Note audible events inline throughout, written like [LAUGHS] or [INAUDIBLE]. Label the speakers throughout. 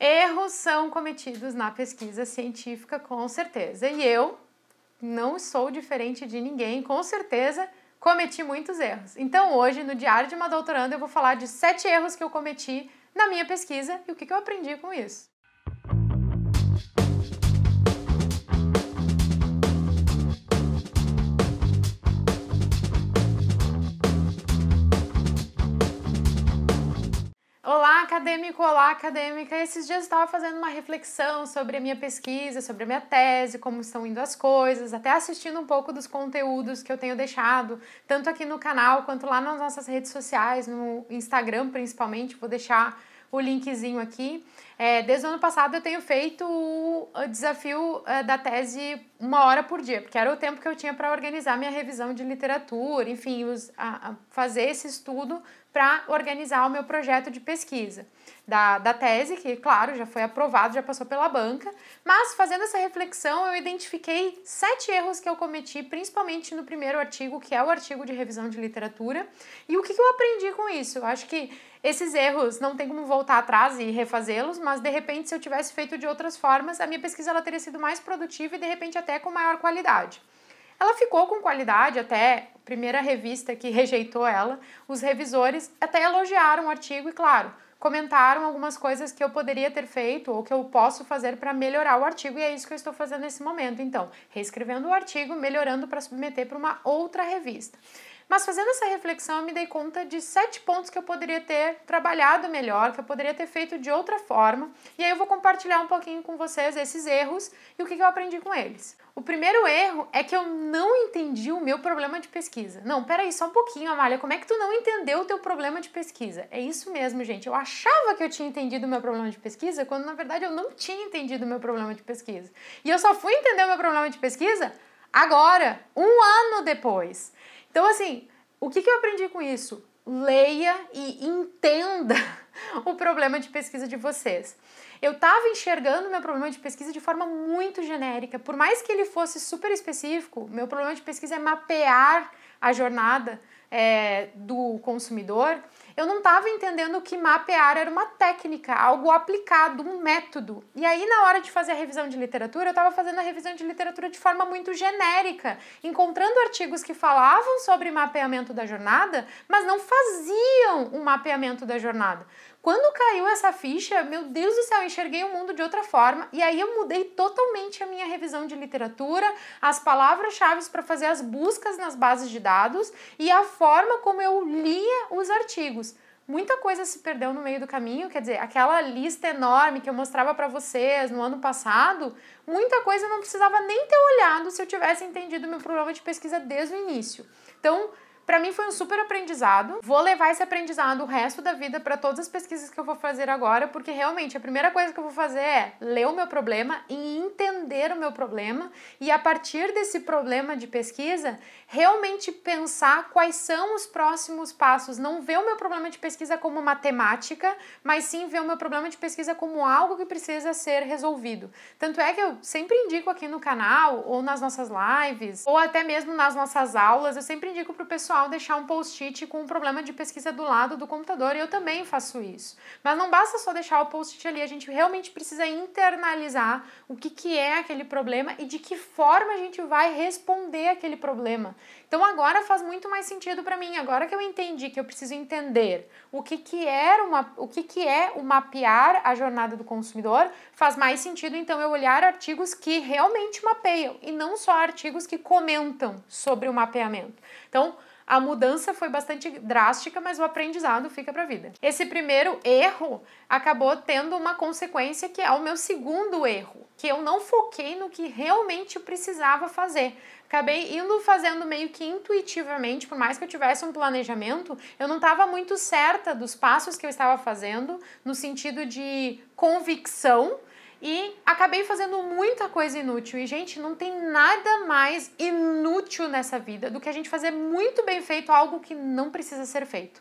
Speaker 1: Erros são cometidos na pesquisa científica, com certeza. E eu não sou diferente de ninguém, com certeza cometi muitos erros. Então, hoje, no Diário de uma Doutoranda, eu vou falar de sete erros que eu cometi na minha pesquisa e o que eu aprendi com isso. Olá, acadêmico, olá, acadêmica. Esses dias eu estava fazendo uma reflexão sobre a minha pesquisa, sobre a minha tese, como estão indo as coisas, até assistindo um pouco dos conteúdos que eu tenho deixado, tanto aqui no canal quanto lá nas nossas redes sociais, no Instagram principalmente. Vou deixar o linkzinho aqui. É, desde o ano passado eu tenho feito o desafio é, da tese uma hora por dia, porque era o tempo que eu tinha para organizar minha revisão de literatura, enfim, os, a, a fazer esse estudo para organizar o meu projeto de pesquisa da, da tese, que, claro, já foi aprovado, já passou pela banca, mas fazendo essa reflexão, eu identifiquei sete erros que eu cometi, principalmente no primeiro artigo, que é o artigo de revisão de literatura, e o que, que eu aprendi com isso? Eu acho que esses erros não tem como voltar atrás e refazê-los, mas de repente se eu tivesse feito de outras formas, a minha pesquisa ela teria sido mais produtiva e de repente até com maior qualidade. Ela ficou com qualidade até a primeira revista que rejeitou ela, os revisores até elogiaram o artigo e claro, comentaram algumas coisas que eu poderia ter feito ou que eu posso fazer para melhorar o artigo e é isso que eu estou fazendo nesse momento. Então, reescrevendo o artigo, melhorando para submeter para uma outra revista. Mas fazendo essa reflexão, eu me dei conta de sete pontos que eu poderia ter trabalhado melhor, que eu poderia ter feito de outra forma. E aí eu vou compartilhar um pouquinho com vocês esses erros e o que eu aprendi com eles. O primeiro erro é que eu não entendi o meu problema de pesquisa. Não, peraí, só um pouquinho, Amália. Como é que tu não entendeu o teu problema de pesquisa? É isso mesmo, gente. Eu achava que eu tinha entendido o meu problema de pesquisa, quando na verdade eu não tinha entendido o meu problema de pesquisa. E eu só fui entender o meu problema de pesquisa agora, um ano depois. Então, assim, o que, que eu aprendi com isso? Leia e entenda [LAUGHS] o problema de pesquisa de vocês. Eu estava enxergando meu problema de pesquisa de forma muito genérica. Por mais que ele fosse super específico, meu problema de pesquisa é mapear a jornada é, do consumidor eu não estava entendendo que mapear era uma técnica, algo aplicado, um método. E aí, na hora de fazer a revisão de literatura, eu estava fazendo a revisão de literatura de forma muito genérica, encontrando artigos que falavam sobre mapeamento da jornada, mas não faziam o um mapeamento da jornada. Quando caiu essa ficha, meu Deus do céu, eu enxerguei o mundo de outra forma e aí eu mudei totalmente a minha revisão de literatura, as palavras-chave para fazer as buscas nas bases de dados e a forma como eu lia os artigos muita coisa se perdeu no meio do caminho, quer dizer, aquela lista enorme que eu mostrava para vocês no ano passado, muita coisa eu não precisava nem ter olhado se eu tivesse entendido meu problema de pesquisa desde o início. Então, para mim foi um super aprendizado. Vou levar esse aprendizado o resto da vida para todas as pesquisas que eu vou fazer agora, porque realmente a primeira coisa que eu vou fazer é ler o meu problema e entender o meu problema e a partir desse problema de pesquisa, realmente pensar quais são os próximos passos, não ver o meu problema de pesquisa como matemática, mas sim ver o meu problema de pesquisa como algo que precisa ser resolvido. Tanto é que eu sempre indico aqui no canal ou nas nossas lives, ou até mesmo nas nossas aulas, eu sempre indico pro pessoal pessoal deixar um post-it com um problema de pesquisa do lado do computador, e eu também faço isso. Mas não basta só deixar o post-it ali, a gente realmente precisa internalizar o que, que é aquele problema e de que forma a gente vai responder aquele problema. Então agora faz muito mais sentido para mim, agora que eu entendi que eu preciso entender o que, que, era uma, o que, que é o mapear a jornada do consumidor, faz mais sentido então eu olhar artigos que realmente mapeiam e não só artigos que comentam sobre o mapeamento. Então, a mudança foi bastante drástica, mas o aprendizado fica para a vida. Esse primeiro erro acabou tendo uma consequência que é o meu segundo erro, que eu não foquei no que realmente precisava fazer. Acabei indo fazendo meio que intuitivamente, por mais que eu tivesse um planejamento, eu não estava muito certa dos passos que eu estava fazendo, no sentido de convicção e acabei fazendo muita coisa inútil. E, gente, não tem nada mais inútil nessa vida do que a gente fazer muito bem feito algo que não precisa ser feito.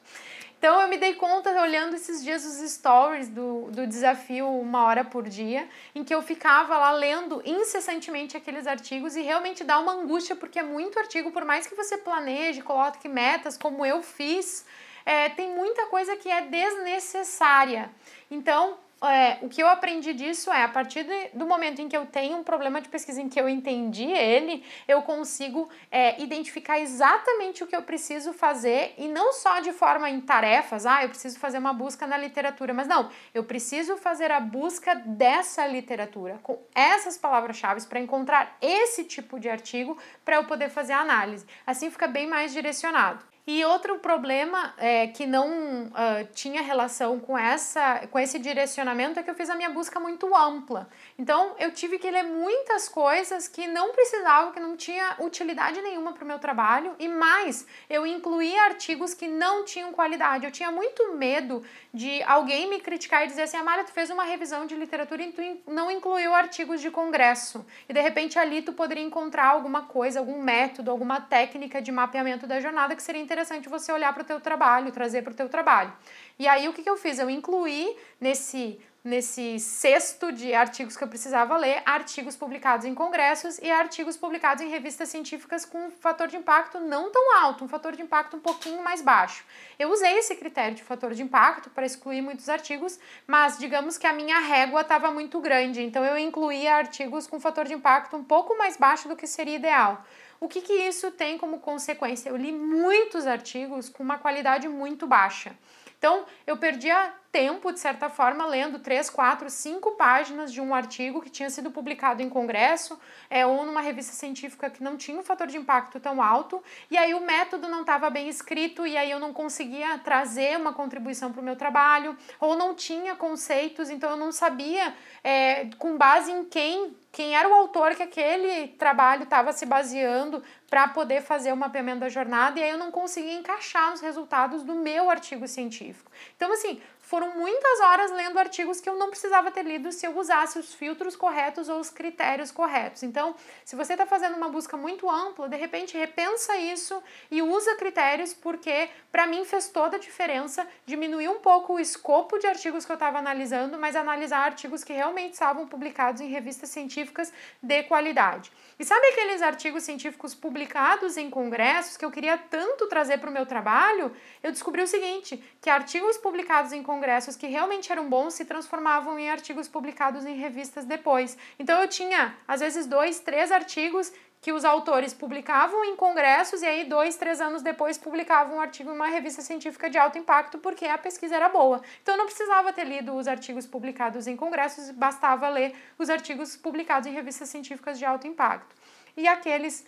Speaker 1: Então, eu me dei conta olhando esses dias os stories do, do desafio Uma Hora por Dia, em que eu ficava lá lendo incessantemente aqueles artigos e realmente dá uma angústia, porque é muito artigo, por mais que você planeje, coloque metas, como eu fiz, é, tem muita coisa que é desnecessária. Então, é, o que eu aprendi disso é, a partir de, do momento em que eu tenho um problema de pesquisa, em que eu entendi ele, eu consigo é, identificar exatamente o que eu preciso fazer, e não só de forma em tarefas, ah, eu preciso fazer uma busca na literatura, mas não, eu preciso fazer a busca dessa literatura, com essas palavras-chave, para encontrar esse tipo de artigo, para eu poder fazer a análise. Assim fica bem mais direcionado. E outro problema é, que não uh, tinha relação com, essa, com esse direcionamento é que eu fiz a minha busca muito ampla. Então eu tive que ler muitas coisas que não precisavam, que não tinha utilidade nenhuma para o meu trabalho. E mais, eu incluía artigos que não tinham qualidade. Eu tinha muito medo de alguém me criticar e dizer assim: Amália, tu fez uma revisão de literatura e tu não incluiu artigos de congresso. E de repente ali tu poderia encontrar alguma coisa, algum método, alguma técnica de mapeamento da jornada que seria interessante interessante você olhar para o teu trabalho, trazer para o teu trabalho. E aí o que, que eu fiz? Eu incluí nesse nesse cesto de artigos que eu precisava ler, artigos publicados em congressos e artigos publicados em revistas científicas com um fator de impacto não tão alto, um fator de impacto um pouquinho mais baixo. Eu usei esse critério de fator de impacto para excluir muitos artigos, mas digamos que a minha régua estava muito grande, então eu incluía artigos com fator de impacto um pouco mais baixo do que seria ideal. O que, que isso tem como consequência? Eu li muitos artigos com uma qualidade muito baixa. Então, eu perdia tempo, de certa forma, lendo três, quatro, cinco páginas de um artigo que tinha sido publicado em congresso é, ou numa revista científica que não tinha um fator de impacto tão alto, e aí o método não estava bem escrito, e aí eu não conseguia trazer uma contribuição para o meu trabalho, ou não tinha conceitos, então eu não sabia é, com base em quem quem era o autor que aquele trabalho estava se baseando para poder fazer o mapeamento da jornada, e aí eu não conseguia encaixar nos resultados do meu artigo científico. Então, assim, foram muitas horas lendo artigos que eu não precisava ter lido se eu usasse os filtros corretos ou os critérios corretos. Então, se você está fazendo uma busca muito ampla, de repente repensa isso e usa critérios, porque para mim fez toda a diferença, diminuiu um pouco o escopo de artigos que eu estava analisando, mas analisar artigos que realmente estavam publicados em revistas científicas de qualidade. E sabe aqueles artigos científicos publicados em congressos que eu queria tanto trazer para o meu trabalho? Eu descobri o seguinte, que artigos publicados em congressos congressos que realmente eram bons se transformavam em artigos publicados em revistas depois. Então eu tinha, às vezes, dois, três artigos que os autores publicavam em congressos e aí dois, três anos depois publicavam um artigo em uma revista científica de alto impacto porque a pesquisa era boa. Então não precisava ter lido os artigos publicados em congressos, bastava ler os artigos publicados em revistas científicas de alto impacto. E aqueles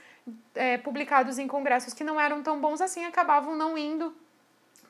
Speaker 1: é, publicados em congressos que não eram tão bons assim acabavam não indo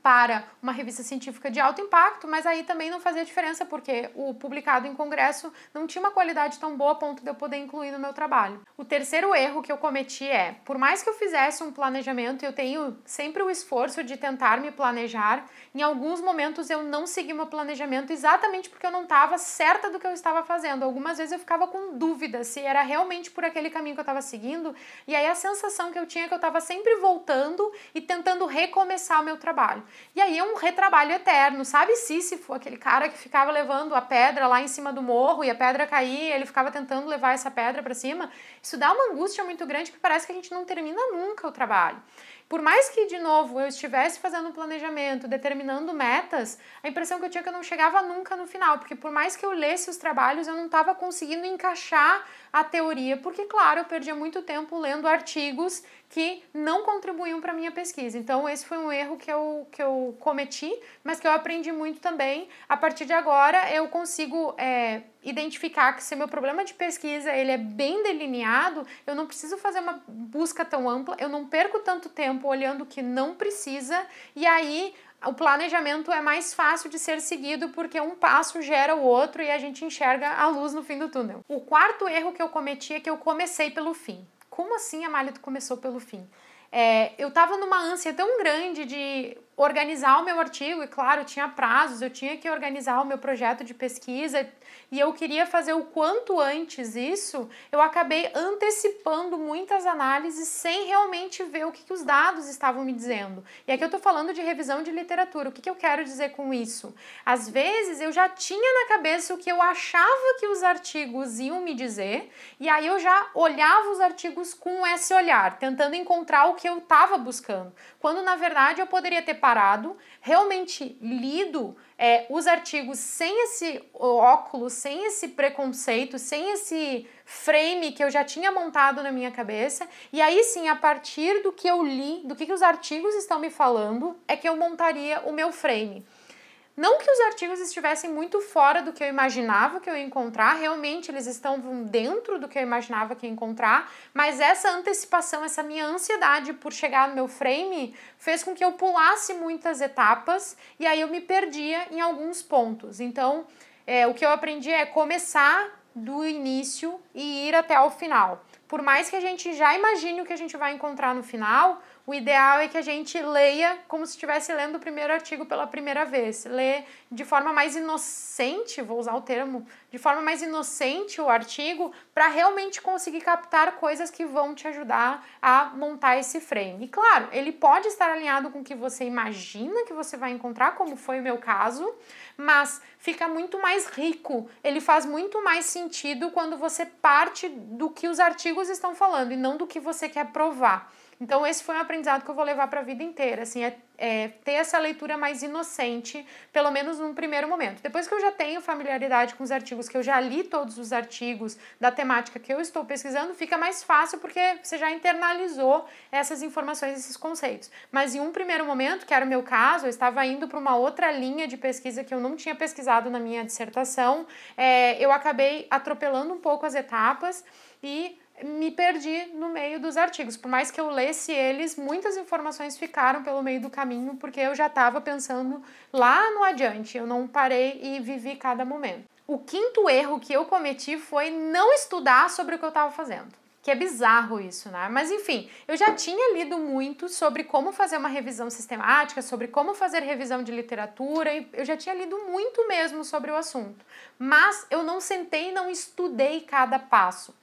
Speaker 1: para uma revista científica de alto impacto, mas aí também não fazia diferença porque o publicado em congresso não tinha uma qualidade tão boa a ponto de eu poder incluir no meu trabalho. O terceiro erro que eu cometi é, por mais que eu fizesse um planejamento, eu tenho sempre o esforço de tentar me planejar. Em alguns momentos eu não segui meu planejamento exatamente porque eu não estava certa do que eu estava fazendo. Algumas vezes eu ficava com dúvida se era realmente por aquele caminho que eu estava seguindo, e aí a sensação que eu tinha é que eu estava sempre voltando e tentando recomeçar o meu trabalho. E aí é um retrabalho eterno, sabe? Sísifo, aquele cara que ficava levando a pedra lá em cima do morro e a pedra caía, ele ficava tentando levar essa pedra para cima. Isso dá uma angústia muito grande que parece que a gente não termina nunca o trabalho. Por mais que, de novo, eu estivesse fazendo um planejamento, determinando metas, a impressão que eu tinha é que eu não chegava nunca no final, porque por mais que eu lesse os trabalhos, eu não estava conseguindo encaixar a teoria, porque, claro, eu perdia muito tempo lendo artigos que não contribuíam para a minha pesquisa. Então, esse foi um erro que eu, que eu cometi, mas que eu aprendi muito também. A partir de agora, eu consigo. É, identificar que se meu problema de pesquisa ele é bem delineado, eu não preciso fazer uma busca tão ampla, eu não perco tanto tempo olhando o que não precisa e aí o planejamento é mais fácil de ser seguido porque um passo gera o outro e a gente enxerga a luz no fim do túnel. O quarto erro que eu cometi é que eu comecei pelo fim. Como assim, Amália, tu começou pelo fim? É, eu estava numa ânsia tão grande de organizar o meu artigo, e claro, tinha prazos, eu tinha que organizar o meu projeto de pesquisa, e eu queria fazer o quanto antes isso, eu acabei antecipando muitas análises sem realmente ver o que, que os dados estavam me dizendo. E aqui eu estou falando de revisão de literatura. O que, que eu quero dizer com isso? Às vezes eu já tinha na cabeça o que eu achava que os artigos iam me dizer, e aí eu já olhava os artigos com esse olhar, tentando encontrar o que eu estava buscando. Quando na verdade eu poderia ter parado, realmente lido é, os artigos sem esse óculos, sem esse preconceito, sem esse frame que eu já tinha montado na minha cabeça. E aí sim, a partir do que eu li, do que, que os artigos estão me falando, é que eu montaria o meu frame. Não que os artigos estivessem muito fora do que eu imaginava que eu ia encontrar, realmente eles estão dentro do que eu imaginava que ia encontrar, mas essa antecipação, essa minha ansiedade por chegar no meu frame fez com que eu pulasse muitas etapas e aí eu me perdia em alguns pontos. Então, é, o que eu aprendi é começar do início e ir até o final. Por mais que a gente já imagine o que a gente vai encontrar no final, o ideal é que a gente leia como se estivesse lendo o primeiro artigo pela primeira vez. Lê de forma mais inocente, vou usar o termo, de forma mais inocente o artigo, para realmente conseguir captar coisas que vão te ajudar a montar esse frame. E claro, ele pode estar alinhado com o que você imagina que você vai encontrar, como foi o meu caso, mas fica muito mais rico, ele faz muito mais sentido quando você parte do que os artigos estão falando e não do que você quer provar. Então, esse foi um aprendizado que eu vou levar para a vida inteira, assim, é, é, ter essa leitura mais inocente, pelo menos num primeiro momento. Depois que eu já tenho familiaridade com os artigos, que eu já li todos os artigos da temática que eu estou pesquisando, fica mais fácil porque você já internalizou essas informações, esses conceitos. Mas em um primeiro momento, que era o meu caso, eu estava indo para uma outra linha de pesquisa que eu não tinha pesquisado na minha dissertação, é, eu acabei atropelando um pouco as etapas e me perdi no meio dos artigos. Por mais que eu lesse eles, muitas informações ficaram pelo meio do caminho, porque eu já estava pensando lá no adiante. Eu não parei e vivi cada momento. O quinto erro que eu cometi foi não estudar sobre o que eu estava fazendo. Que é bizarro isso, né? Mas enfim, eu já tinha lido muito sobre como fazer uma revisão sistemática, sobre como fazer revisão de literatura, eu já tinha lido muito mesmo sobre o assunto. Mas eu não sentei e não estudei cada passo.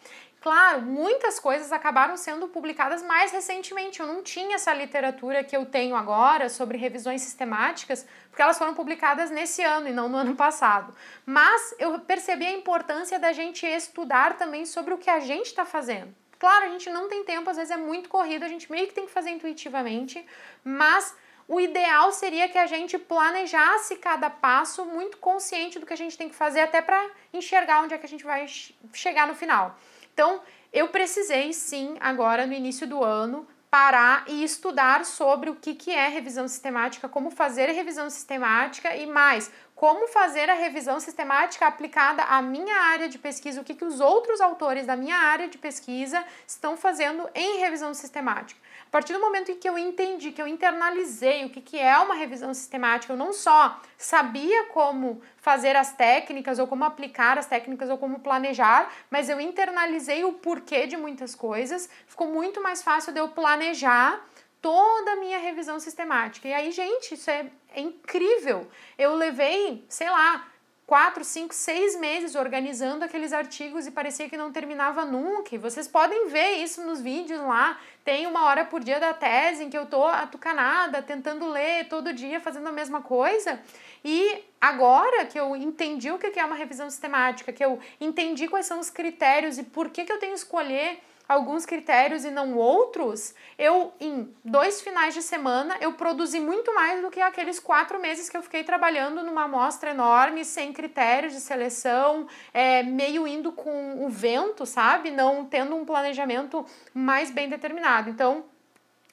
Speaker 1: Claro, muitas coisas acabaram sendo publicadas mais recentemente. Eu não tinha essa literatura que eu tenho agora sobre revisões sistemáticas, porque elas foram publicadas nesse ano e não no ano passado. Mas eu percebi a importância da gente estudar também sobre o que a gente está fazendo. Claro, a gente não tem tempo, às vezes é muito corrido, a gente meio que tem que fazer intuitivamente, mas o ideal seria que a gente planejasse cada passo muito consciente do que a gente tem que fazer, até para enxergar onde é que a gente vai chegar no final. Então, eu precisei sim, agora no início do ano, parar e estudar sobre o que, que é revisão sistemática, como fazer revisão sistemática e mais, como fazer a revisão sistemática aplicada à minha área de pesquisa, o que, que os outros autores da minha área de pesquisa estão fazendo em revisão sistemática. A partir do momento em que eu entendi, que eu internalizei o que, que é uma revisão sistemática, eu não só sabia como fazer as técnicas, ou como aplicar as técnicas, ou como planejar, mas eu internalizei o porquê de muitas coisas, ficou muito mais fácil de eu planejar toda a minha revisão sistemática. E aí, gente, isso é, é incrível. Eu levei, sei lá, quatro, cinco, seis meses organizando aqueles artigos e parecia que não terminava nunca. Vocês podem ver isso nos vídeos lá. Tem uma hora por dia da tese em que eu tô atucanada, tentando ler todo dia, fazendo a mesma coisa. E agora que eu entendi o que é uma revisão sistemática, que eu entendi quais são os critérios e por que, que eu tenho que escolher alguns critérios e não outros, eu em dois finais de semana eu produzi muito mais do que aqueles quatro meses que eu fiquei trabalhando numa amostra enorme, sem critérios de seleção, é, meio indo com o vento, sabe? Não tendo um planejamento mais bem determinado. Então,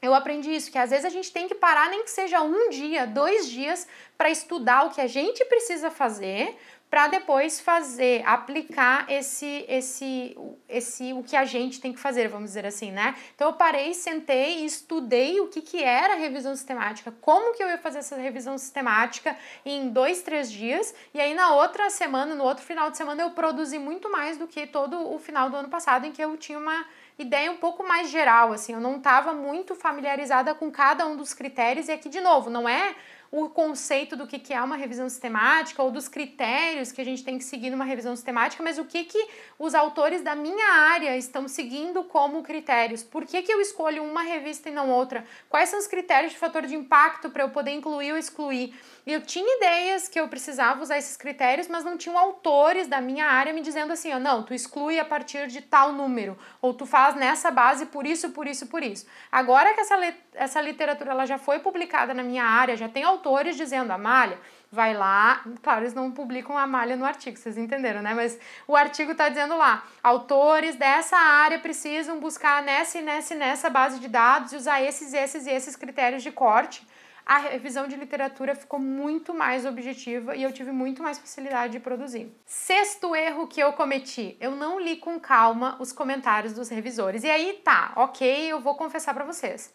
Speaker 1: eu aprendi isso, que às vezes a gente tem que parar, nem que seja um dia, dois dias, para estudar o que a gente precisa fazer, para depois fazer, aplicar esse, esse, esse, o que a gente tem que fazer, vamos dizer assim, né? Então eu parei, sentei e estudei o que, que era revisão sistemática, como que eu ia fazer essa revisão sistemática em dois, três dias, e aí na outra semana, no outro final de semana, eu produzi muito mais do que todo o final do ano passado, em que eu tinha uma ideia um pouco mais geral, assim, eu não estava muito familiarizada com cada um dos critérios, e aqui de novo, não é o conceito do que, que é uma revisão sistemática ou dos critérios que a gente tem que seguir numa revisão sistemática, mas o que, que os autores da minha área estão seguindo como critérios? Por que, que eu escolho uma revista e não outra? Quais são os critérios de fator de impacto para eu poder incluir ou excluir? Eu tinha ideias que eu precisava usar esses critérios, mas não tinham autores da minha área me dizendo assim, ó, não, tu exclui a partir de tal número, ou tu faz nessa base por isso, por isso, por isso. Agora que essa, essa literatura ela já foi publicada na minha área, já tem autores dizendo, a malha vai lá, claro, eles não publicam a malha no artigo, vocês entenderam, né? Mas o artigo está dizendo lá, autores dessa área precisam buscar nessa e nessa nessa base de dados e usar esses, esses e esses critérios de corte a revisão de literatura ficou muito mais objetiva e eu tive muito mais facilidade de produzir. Sexto erro que eu cometi, eu não li com calma os comentários dos revisores. E aí tá, ok, eu vou confessar para vocês.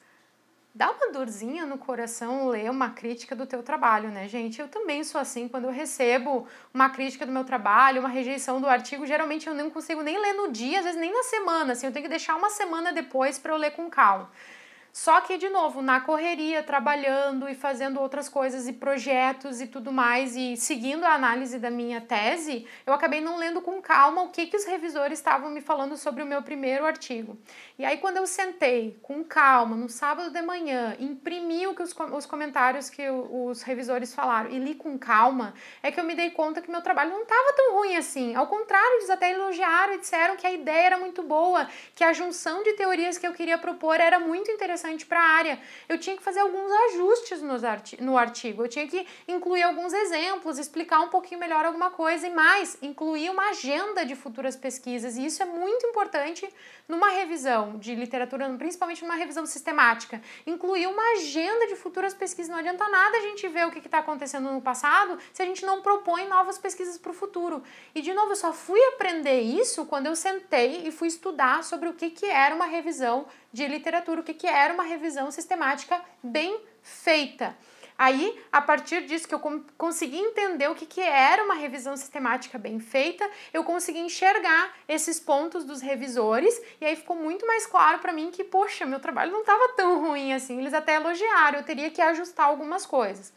Speaker 1: Dá uma dorzinha no coração ler uma crítica do teu trabalho, né, gente? Eu também sou assim, quando eu recebo uma crítica do meu trabalho, uma rejeição do artigo, geralmente eu não consigo nem ler no dia, às vezes nem na semana, assim, eu tenho que deixar uma semana depois para eu ler com calma. Só que, de novo, na correria, trabalhando e fazendo outras coisas e projetos e tudo mais, e seguindo a análise da minha tese, eu acabei não lendo com calma o que, que os revisores estavam me falando sobre o meu primeiro artigo. E aí, quando eu sentei com calma, no sábado de manhã, imprimi o que os, os comentários que os revisores falaram e li com calma, é que eu me dei conta que meu trabalho não estava tão ruim assim. Ao contrário, eles até elogiaram e disseram que a ideia era muito boa, que a junção de teorias que eu queria propor era muito interessante interessante para a área. Eu tinha que fazer alguns ajustes no artigo, eu tinha que incluir alguns exemplos, explicar um pouquinho melhor alguma coisa e mais, incluir uma agenda de futuras pesquisas. E isso é muito importante numa revisão de literatura, principalmente numa revisão sistemática. Incluir uma agenda de futuras pesquisas. Não adianta nada a gente ver o que está acontecendo no passado se a gente não propõe novas pesquisas para o futuro. E de novo, eu só fui aprender isso quando eu sentei e fui estudar sobre o que, que era uma revisão de literatura, o que, que era uma revisão sistemática bem feita. Aí, a partir disso que eu consegui entender o que, que era uma revisão sistemática bem feita, eu consegui enxergar esses pontos dos revisores, e aí ficou muito mais claro para mim que, poxa, meu trabalho não estava tão ruim assim. Eles até elogiaram, eu teria que ajustar algumas coisas.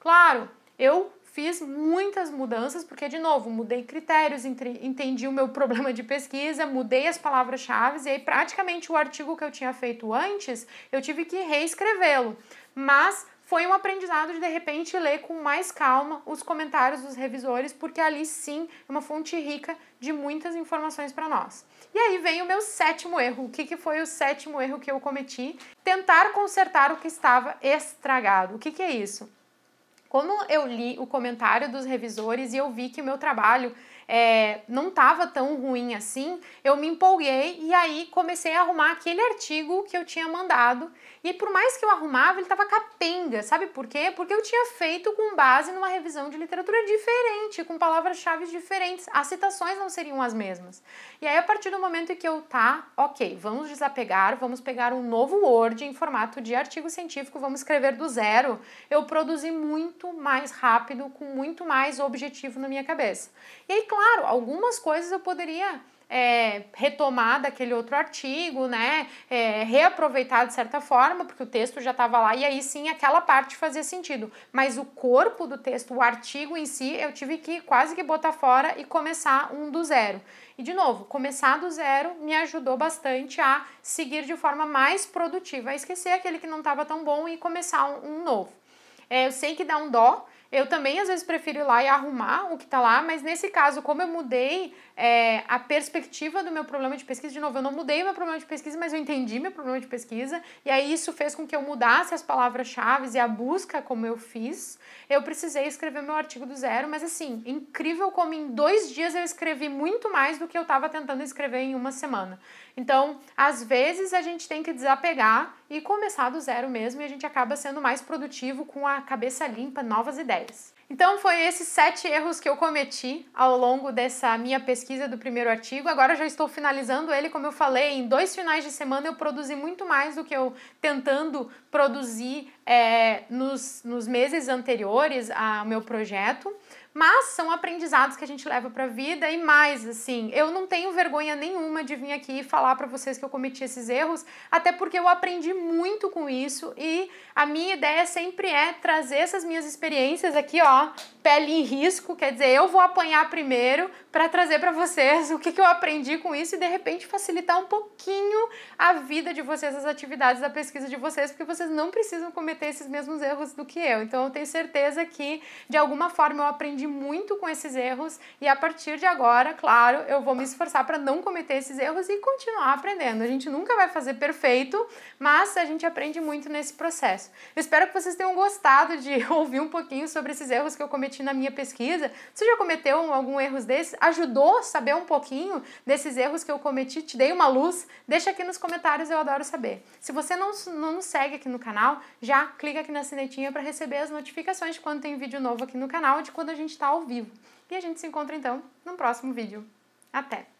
Speaker 1: Claro, eu fiz muitas mudanças, porque, de novo, mudei critérios, entendi o meu [LAUGHS] problema de pesquisa, mudei as palavras-chave, e aí praticamente o artigo que eu tinha feito antes, eu tive que reescrevê-lo. Mas foi um aprendizado de de repente ler com mais calma os comentários dos revisores, porque ali sim é uma fonte rica de muitas informações para nós. E aí vem o meu sétimo erro. O que, que foi o sétimo erro que eu cometi? Tentar consertar o que estava estragado. O que, que é isso? Como eu li o comentário dos revisores e eu vi que o meu trabalho é, não estava tão ruim assim, eu me empolguei e aí comecei a arrumar aquele artigo que eu tinha mandado. E por mais que eu arrumava, ele estava capenga, sabe por quê? Porque eu tinha feito com base numa revisão de literatura diferente, com palavras-chave diferentes. As citações não seriam as mesmas. E aí, a partir do momento em que eu tá, ok, vamos desapegar, vamos pegar um novo Word em formato de artigo científico, vamos escrever do zero, eu produzi muito mais rápido, com muito mais objetivo na minha cabeça. E aí, claro, algumas coisas eu poderia é, retomar daquele outro artigo, né? É, reaproveitar de certa forma, porque o texto já estava lá e aí sim aquela parte fazia sentido. Mas o corpo do texto, o artigo em si, eu tive que quase que botar fora e começar um do zero. E de novo, começar do zero me ajudou bastante a seguir de forma mais produtiva, a esquecer aquele que não estava tão bom e começar um, um novo. É, eu sei que dá um dó, eu também às vezes prefiro ir lá e arrumar o que tá lá, mas nesse caso, como eu mudei, é, a perspectiva do meu problema de pesquisa. De novo, eu não mudei meu problema de pesquisa, mas eu entendi meu problema de pesquisa. E aí isso fez com que eu mudasse as palavras-chave e a busca como eu fiz. Eu precisei escrever meu artigo do zero, mas assim, incrível como em dois dias eu escrevi muito mais do que eu estava tentando escrever em uma semana. Então, às vezes a gente tem que desapegar e começar do zero mesmo e a gente acaba sendo mais produtivo com a cabeça limpa, novas ideias. Então, foi esses sete erros que eu cometi ao longo dessa minha pesquisa do primeiro artigo. Agora já estou finalizando ele, como eu falei, em dois finais de semana eu produzi muito mais do que eu tentando produzir é, nos, nos meses anteriores ao meu projeto, mas são aprendizados que a gente leva para a vida e mais assim, eu não tenho vergonha nenhuma de vir aqui e falar para vocês que eu cometi esses erros, até porque eu aprendi muito com isso e a minha ideia sempre é trazer essas minhas experiências aqui, ó, pele em risco, quer dizer, eu vou apanhar primeiro para trazer para vocês [LAUGHS] o que, que eu aprendi com isso e de repente facilitar um pouquinho a vida de vocês, as atividades da pesquisa de vocês, porque vocês não precisam cometer cometer esses mesmos erros do que eu. Então eu tenho certeza que de alguma forma eu aprendi muito com esses erros e a partir de agora, claro, eu vou me esforçar para não cometer esses erros e continuar aprendendo. A gente nunca vai fazer perfeito, mas a gente aprende muito nesse processo. Eu espero que vocês tenham gostado de [LAUGHS] ouvir um pouquinho sobre esses erros que eu cometi na minha pesquisa. Você já cometeu algum erros desses? Ajudou saber um pouquinho desses erros que eu cometi? Te dei uma luz? Deixa aqui nos comentários, eu adoro saber. Se você não, não nos segue aqui no canal, já clica aqui na sinetinha para receber as notificações de quando tem vídeo novo aqui no canal, de quando a gente está ao vivo. E a gente se encontra então no próximo vídeo. Até!